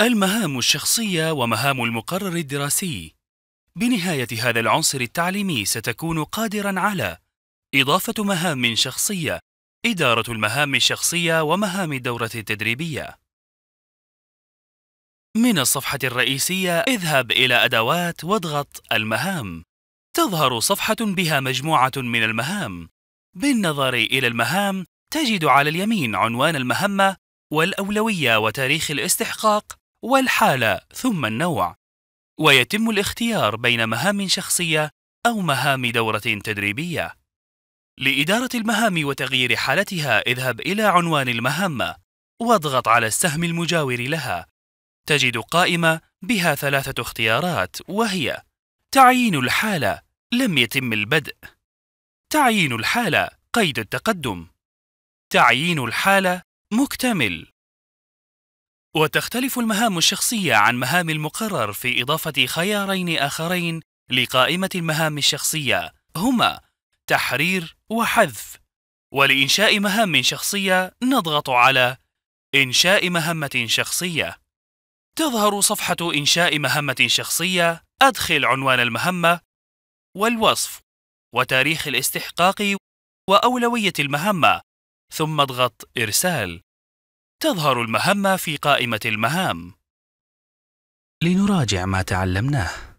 المهام الشخصية ومهام المقرر الدراسي بنهاية هذا العنصر التعليمي ستكون قادرا على إضافة مهام شخصية إدارة المهام الشخصية ومهام الدورة التدريبية من الصفحة الرئيسية اذهب إلى أدوات واضغط المهام تظهر صفحة بها مجموعة من المهام بالنظر إلى المهام تجد على اليمين عنوان المهمة والأولوية وتاريخ الاستحقاق والحالة ثم النوع ويتم الاختيار بين مهام شخصية أو مهام دورة تدريبية لإدارة المهام وتغيير حالتها اذهب إلى عنوان المهمة واضغط على السهم المجاور لها تجد قائمة بها ثلاثة اختيارات وهي تعيين الحالة لم يتم البدء تعيين الحالة قيد التقدم تعيين الحالة مكتمل وتختلف المهام الشخصية عن مهام المقرر في إضافة خيارين آخرين لقائمة المهام الشخصية هما تحرير وحذف ولإنشاء مهام شخصية نضغط على إنشاء مهمة شخصية تظهر صفحة إنشاء مهمة شخصية أدخل عنوان المهمة والوصف وتاريخ الاستحقاق وأولوية المهمة ثم اضغط إرسال تظهر المهمة في قائمة المهام لنراجع ما تعلمناه